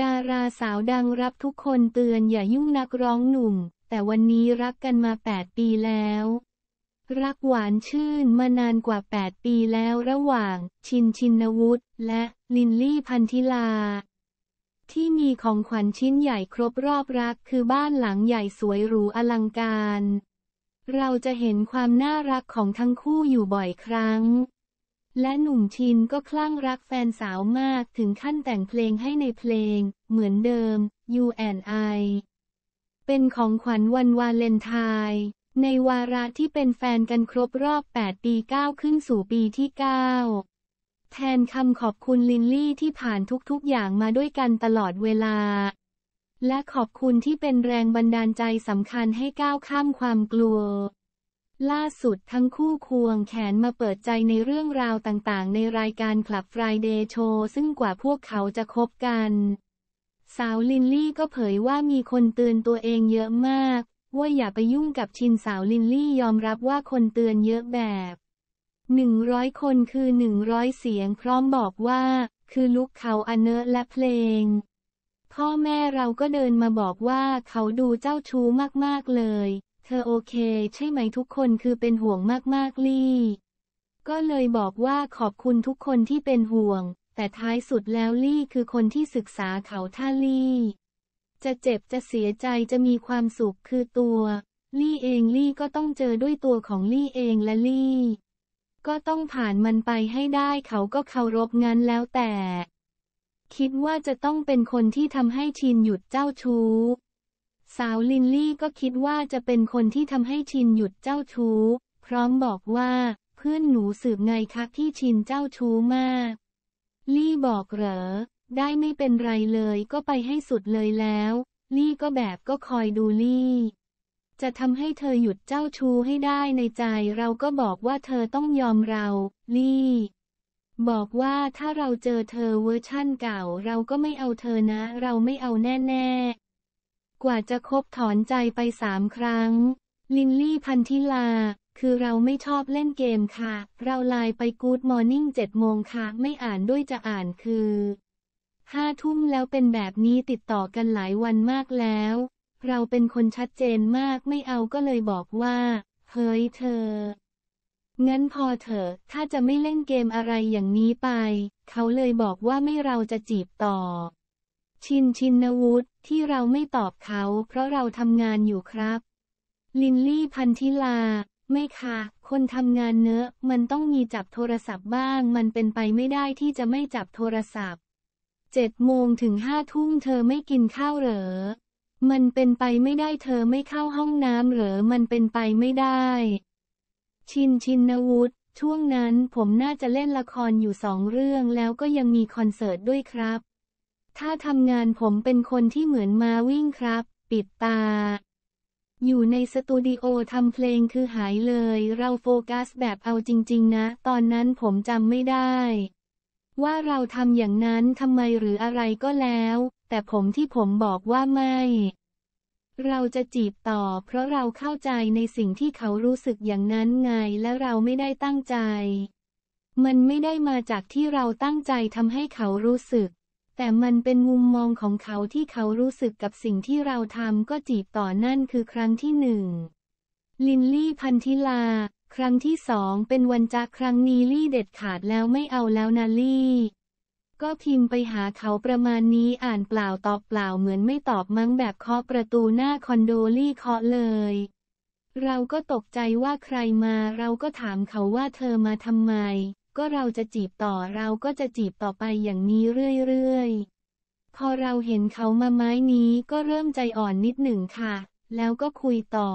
ดาราสาวดังรับทุกคนเตือนอย่ายุ่งนักร้องหนุ่ม แต่วันนี้รักกันมา 8 ปีแล้ว รักหวานชื่นมานานกว่า 8 ปีแล้วระหว่าง ชินชินวุฒิและลินลี่พันธิลา ที่มีของขวัญชิ้นใหญ่ครบรอบรักคือบ้านหลังใหญ่สวยหรูอลังการ เราจะเห็นความน่ารักของทั้งคู่อยู่บ่อยครั้งและหนุ่มชินก็คลั่งรักแฟนสาวมากถึงขั้นแต่งเพลงให้ในเพลง เหมือนเดิม You and I เป็นของขวัญวันวาเลนไทน์ในวาระที่เป็นแฟนกันครบรอบ 8 ปี 9 ขึ้นสู่ปีที่ 9 แทนคำขอบคุณลินลี่ที่ผ่านทุกๆอย่างมาด้วยกันตลอดเวลา และขอบคุณที่เป็นแรงบันดาลใจสำคัญให้ก้าวข้ามความกลัวล่าสุดทั้งคู่ควงแขนมาเปิดใจในเรื่องราวต่างๆ ในรายการคลับ Friday โชว์ซึ่งกว่าพวกเขาจะคบกัน สาวลินลี่ก็เผยว่ามีคนเตือนตัวเองเยอะมาก ว่าอย่าไปยุ่งกับชินสาวลินลี่ยอมรับว่าคนเตือนเยอะแบบหนึ่งร้อยคนคือหนึ่งร้อยเสียงพร้อมบอกว่า คือลุกเขาอเนอะและเพลง พ่อแม่เราก็เดินมาบอกว่าเขาดูเจ้าชู้มากๆเลยเธอโอเค ใช่ไหมทุกคนคือเป็นห่วงมากๆลี่ ก็เลยบอกว่าขอบคุณทุกคนที่เป็นห่วง แต่ท้ายสุดแล้วลี่คือคนที่ศึกษาเขาท่าลี่ จะเจ็บจะเสียใจจะมีความสุขคือตัวลี่เองลี่ก็ต้องเจอด้วยตัวของลี่เองและลี่ ก็ต้องผ่านมันไปให้ได้เขาก็เคารพงานแล้วแต่ คิดว่าจะต้องเป็นคนที่ทำให้ชินหยุดเจ้าชู้สาวลินลี่ก็คิดว่าจะเป็นคนที่ทำให้ชินหยุดเจ้าชู้ พร้อมบอกว่า เพื่อนหนูสืบไงคะที่ชินเจ้าชู้มาก ลี่บอกเหรอ ได้ไม่เป็นไรเลยก็ไปให้สุดเลยแล้วลี่ก็แบบก็คอยดูลี่ จะทำให้เธอหยุดเจ้าชู้ให้ได้ในใจเราก็บอกว่าเธอต้องยอมเรา ลี่ บอกว่าถ้าเราเจอเธอเวอร์ชั่นเก่า เราก็ไม่เอาเธอนะ เราไม่เอาแน่กว่าจะคบถอนใจไปสามครั้ง ลินลี่พันธิลา คือเราไม่ชอบเล่นเกมค่ะ เราไลน์ไปกู๊ดมอร์นิ่งเจ็ดโมงค่ะ ไม่อ่านด้วยจะอ่านคือห้าทุ่มแล้วเป็นแบบนี้ติดต่อกันหลายวันมากแล้ว เราเป็นคนชัดเจนมากไม่เอาก็เลยบอกว่า เฮ้ยเธอ งั้นพอเถอะ ถ้าจะไม่เล่นเกมอะไรอย่างนี้ไป เขาเลยบอกว่าไม่เราจะจีบต่อชินชินนวุฒิที่เราไม่ตอบเขา เพราะเราทำงานอยู่ครับ ลินลี่พันธิลา ไม่ค่ะ คนทำงานเนื้อ มันต้องมีจับโทรศัพท์บ้าง มันเป็นไปไม่ได้ที่จะไม่จับโทรศัพท์เจ็ดโมงถึงห้าทุ่มเธอไม่กินข้าวเหรอมันเป็นไปไม่ได้เธอไม่เข้าห้องน้ำเหรอมันเป็นไปไม่ได้ ชินชินนวุฒิช่วงนั้นผมน่าจะเล่นละครอยู่สองเรื่องแล้วก็ยังมีคอนเสิร์ตด้วยครับถ้าทำงานผมเป็นคนที่เหมือนมาวิ่งครับ ปิดตา อยู่ในสตูดิโอทำเพลงคือหายเลย เราโฟกัสแบบเอาจริง ๆ นะ ตอนนั้นผมจำไม่ได้ ว่าเราทำอย่างนั้นทำไมหรืออะไรก็แล้ว แต่ผมที่ผมบอกว่าไม่ เราจะจีบต่อ เพราะเราเข้าใจในสิ่งที่เขารู้สึกอย่างนั้นไงและเราไม่ได้ตั้งใจ มันไม่ได้มาจากที่เราตั้งใจทำให้เขารู้สึกแต่มันเป็นมุมมองของเขาที่เขารู้สึกกับสิ่งที่เราทำก็จีบต่อนั่นคือครั้งที่หนึ่ง ลินลี่ พันธิลา ครั้งที่สองเป็นวันจักครั้งนี้ลี่เด็ดขาดแล้วไม่เอาแล้วนะลี่ ก็พิมพ์ไปหาเขาประมาณนี้อ่านเปล่าตอบเปล่าเหมือนไม่ตอบมั้ง แบบเคาะประตูหน้าคอนโดลี่เคาะเลย เราก็ตกใจว่าใครมาเราก็ถามเขาว่าเธอมาทำไมก็เราจะจีบต่อเราก็จะจีบต่อไปอย่างนี้เรื่อยๆ พอเราเห็นเขามาไม้นี้ก็เริ่มใจอ่อนนิดหนึ่งค่ะ แล้วก็คุยต่อ